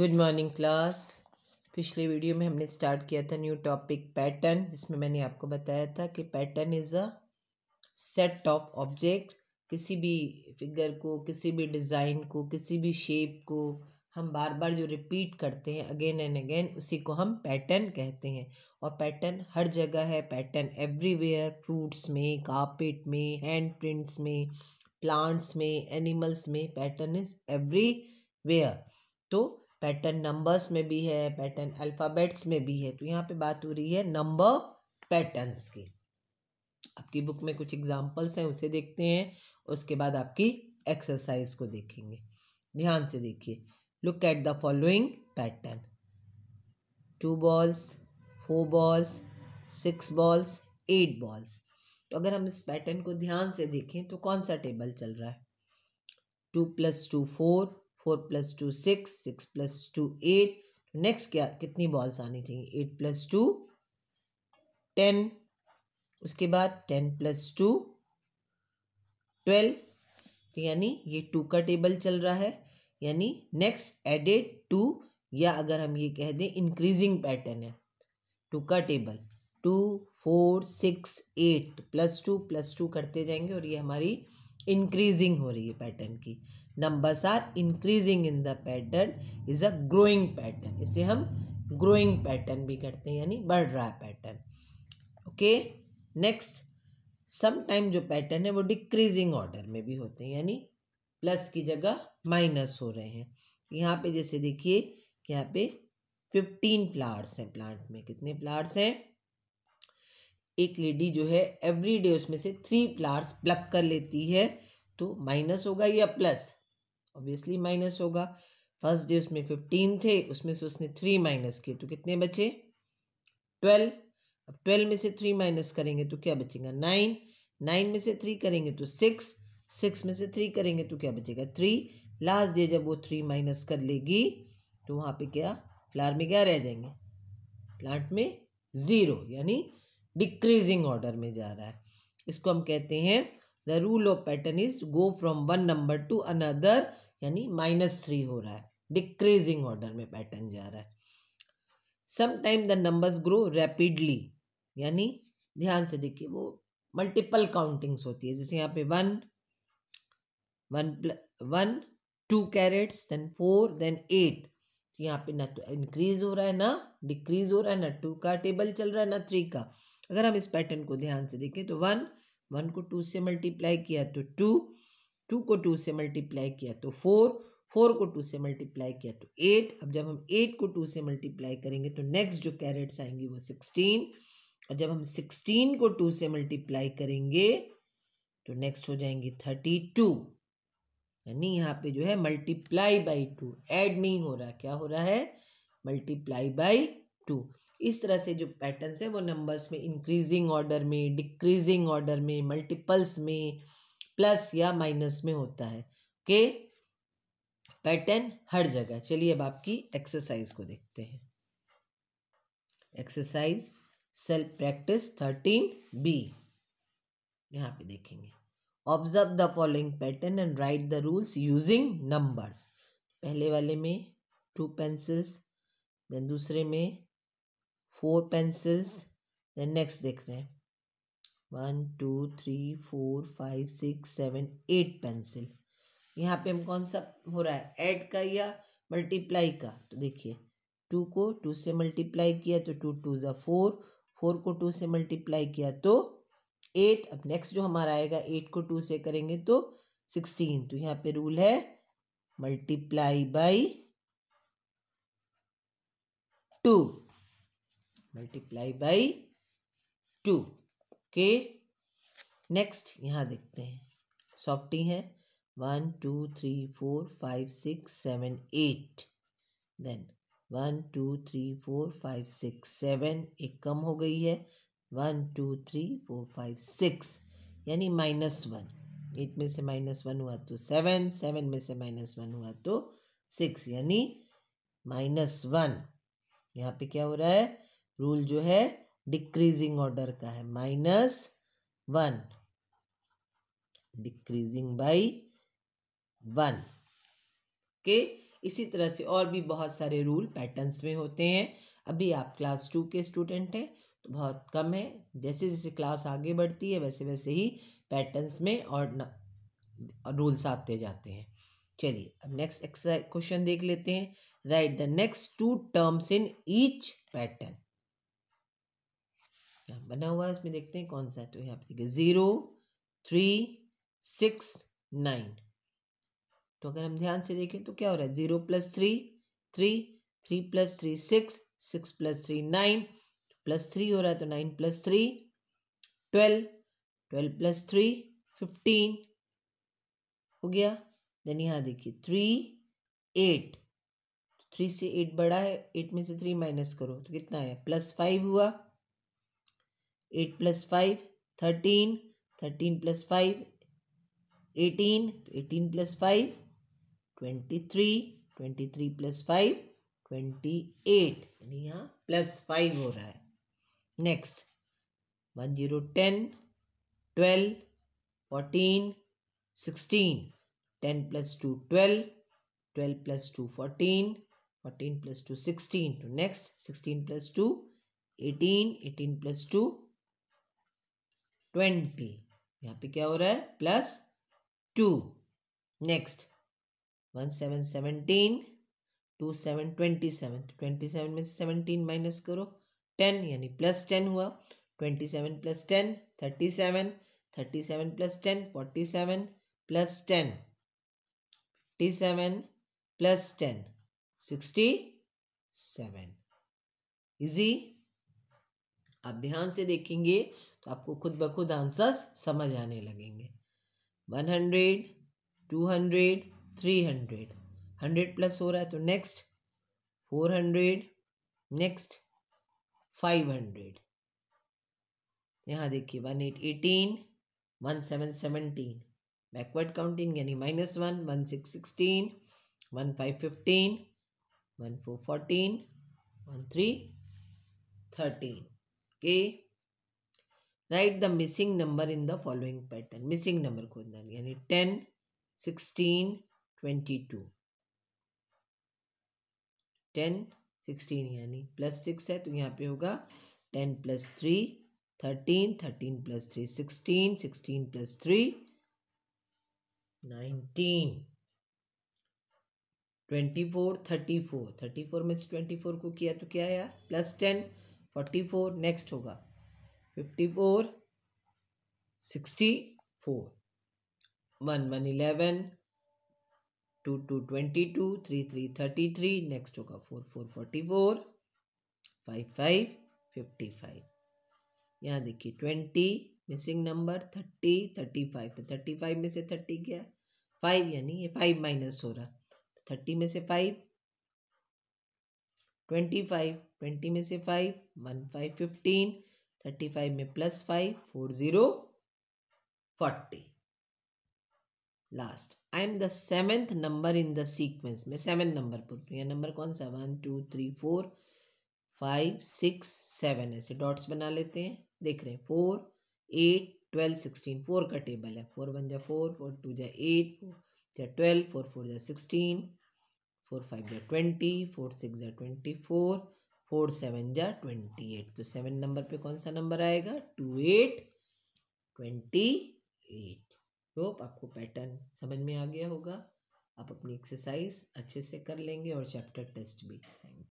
good morning class पिछले video में हमने स्टार्ट किया था न्यू टॉपिक पैटर्न जिसमें मैंने आपको बताया था कि pattern is a set of object किसी भी फिगर को किसी भी डिज़ाइन को किसी भी शेप को हम बार बार जो रिपीट करते हैं अगेन एंड अगेन उसी को हम पैटर्न कहते हैं और पैटर्न हर जगह है पैटर्न एवरीवेयर फ्रूट्स में कारपेट में हैंड प्रिंट्स में प्लांट्स में एनिमल्स में पैटर्न इज़ एवरी वेयर तो पैटर्न नंबर्स में भी है पैटर्न अल्फ़ाबेट्स में भी है तो यहाँ पे बात हो रही है नंबर पैटर्न्स की आपकी बुक में कुछ एग्जांपल्स हैं उसे देखते हैं उसके बाद आपकी एक्सरसाइज को देखेंगे ध्यान से देखिए look at the following pattern two balls four balls six balls eight balls तो अगर हम इस पैटर्न को ध्यान से देखें तो कौन सा टेबल चल रहा है two plus two four four plus two six six plus two eight next क्या कितनी बॉल्स आनी चाहिए एट प्लस टू टेन उसके बाद टेन प्लस टू ट्वेल्व तो यानी ये टू का टेबल चल रहा है यानी नेक्स्ट एडेड टू या अगर हम ये कह दें इंक्रीजिंग पैटर्न है टू का table two four six eight plus two plus two करते जाएंगे और ये हमारी इंक्रीजिंग हो रही है पैटर्न की numbers are increasing in the pattern is a growing pattern इसे हम ग्रोइंग पैटर्न भी करते हैं यानी बढ़ रहा है पैटर्न ओके नेक्स्ट समटाइम जो पैटर्न है वो डिक्रीजिंग ऑर्डर में भी होते हैं यानी प्लस की जगह माइनस हो रहे हैं यहाँ पे जैसे देखिए यहाँ पे फिफ्टीन फ्लावर्स हैं प्लांट में कितने फ्लावर्स हैं एक लेडी जो है एवरी डे उसमें से थ्री फ्लावर्स प्लक कर लेती है तो माइनस होगा या प्लस ऑब्वियसली माइनस होगा फर्स्ट डे उसमें फिफ्टीन थे उसमें से उसने थ्री माइनस किए तो कितने बचे ट्वेल्व अब ट्वेल्व में से थ्री माइनस करेंगे तो क्या बचेगा नाइन नाइन में से थ्री करेंगे तो सिक्स सिक्स में से थ्री करेंगे तो क्या बचेगा थ्री लास्ट डे जब वो थ्री माइनस कर लेगी तो वहाँ पे क्या फ्लावर में क्या रह जाएंगे प्लांट में ज़ीरो यानी डिक्रीजिंग ऑर्डर में जा रहा है इसको हम कहते हैं the rule of pattern is go from one number to another यानी माइनस थ्री हो रहा है डिक्रीजिंग ऑर्डर में पैटर्न जा रहा है sometime the numbers grow rapidly यानी ध्यान से देखिए वो मल्टीपल काउंटिंग्स होती है जैसे यहाँ पे one one one two carrots then four then eight तो यहाँ पे ना तो इंक्रीज हो रहा है ना डिक्रीज हो रहा है ना टू का टेबल चल रहा है ना थ्री का अगर हम इस पैटर्न को ध्यान से देखें तो वन वन को टू से मल्टीप्लाई किया तो टू टू को टू से मल्टीप्लाई किया तो फोर फोर को टू से मल्टीप्लाई किया तो एट अब जब हम एट को टू से मल्टीप्लाई करेंगे तो नेक्स्ट जो कैरेट्स आएंगी वो सिक्सटीन और जब हम सिक्सटीन को टू से मल्टीप्लाई करेंगे तो नेक्स्ट हो जाएंगी थर्टी टू यानी यहाँ पे जो है मल्टीप्लाई बाई टू एड नहीं हो रहा क्या हो रहा है मल्टीप्लाई बाई टू इस तरह से जो पैटर्न है वो नंबर्स में इंक्रीजिंग ऑर्डर में डिक्रीजिंग ऑर्डर में मल्टीपल्स में प्लस या माइनस में होता है के पैटर्न हर जगह चलिए अब आपकी एक्सरसाइज को देखते हैं exercise self practice thirteen B यहाँ पे देखेंगे observe the following pattern and write the rules using numbers पहले वाले में टू पेंसिल्स देन दूसरे में फोर पेंसिल्स देन नेक्स्ट देख रहे हैं one two three four five six seven eight pencil यहाँ पे हम कौन सा हो रहा है ऐड का या मल्टीप्लाई का तो देखिए टू को टू से मल्टीप्लाई किया तो टू टू ज़ा फोर फोर को टू से मल्टीप्लाई किया तो एट अब नेक्स्ट जो हमारा आएगा एट को टू से करेंगे तो सिक्सटीन तो यहाँ पे रूल है multiply by two multiply by two के नेक्स्ट यहाँ देखते हैं सॉफ्टी है one two three four five six seven eight then one two three four five six seven एक कम हो गई है one two three four five six यानी माइनस वन एट में से माइनस वन हुआ तो सेवन सेवन में से माइनस वन हुआ तो सिक्स यानी माइनस वन यहाँ पे क्या हो रहा है रूल जो है डिक्रीजिंग ऑर्डर का है minus one decreasing by one के इसी तरह से और भी बहुत सारे रूल पैटर्न्स में होते हैं अभी आप क्लास टू के स्टूडेंट हैं तो बहुत कम है जैसे जैसे क्लास आगे बढ़ती है वैसे वैसे ही पैटर्न्स में और न, रूल्स आते जाते हैं चलिए अब नेक्स्ट क्वेश्चन देख लेते हैं write the next two terms in each pattern यहाँ बना हुआ है इसमें देखते हैं कौन सा है तो यहाँ पे देखिए ज़ीरो थ्री सिक्स नाइन तो अगर हम ध्यान से देखें तो क्या हो रहा है zero plus three three three plus three six six plus three nine plus three हो रहा है तो nine plus three twelve twelve plus three fifteen हो गया देन यहाँ देखिए थ्री एट थ्री से एट बड़ा है एट में से थ्री माइनस करो तो कितना है प्लस फाइव हुआ 8 plus 5, 13, 13 plus 5, 18, 18 plus 5, 23, 23 plus 5, 28, plus 5 हो रहा है, next, 10, 12, 14, 16, 10 plus 2, 12, 12 plus 2, 14, 14 plus 2, 16, next, 16 plus 2, 18, 18 plus 2, twenty यहाँ पे क्या हो रहा है plus two next one seven seventeen two seven twenty seven तो ट्वेंटी सेवन में से सेवनटीन माइनस करो टेन यानी प्लस टेन हुआ twenty seven plus ten thirty seven thirty seven plus ten forty seven plus ten fifty seven plus ten sixty seven easy आप ध्यान से देखेंगे तो आपको खुद ब खुद आंसर्स समझ आने लगेंगे one hundred two hundred three hundred hundred plus हो रहा है तो next four hundred next five hundred यहाँ देखिए one eight eighteen one seven seventeen backward counting यानी minus one one six sixteen one five fifteen one four fourteen one three thirteen okay write the missing number in the following pattern missing number खोजना यानी sixteen twenty two ten sixteen यानी plus six है तो यहाँ पे होगा ten plus three thirteen thirteen plus three sixteen sixteen plus three nineteen twenty four thirty four thirty four में से ट्वेंटी फोर को किया तो क्या आया plus ten forty four next होगा fifty four sixty four one one eleven two two twenty two three three thirty three next होगा four four forty four five five fifty five यहाँ देखिए twenty missing number thirty thirty five तो thirty five में से thirty गया five यानी ये five minus हो रहा थर्टी में से फाइव ट्वेंटी फाइव ट्वेंटी में से five one five fifteen thirty five में plus five four zero forty last I am the seventh number in the sequence में सेवन नंबर पर हूँ यह नंबर कौन सा one two three four five six seven ऐसे डॉट्स बना लेते हैं देख रहे हैं four eight twelve sixteen four का टेबल है फोर वन जै फोर फोर टू जै एट फोर जा ट्वेल्व फोर फोर जै सिक्सटीन फोर फाइव जा ट्वेंटी फोर सिक्स या ट्वेंटी फोर फोर सेवन जा ट्वेंटी एट तो सेवन नंबर पे कौन सा नंबर आएगा two eight twenty eight hope आपको पैटर्न समझ में आ गया होगा आप अपनी एक्सरसाइज अच्छे से कर लेंगे और चैप्टर टेस्ट भी थैंक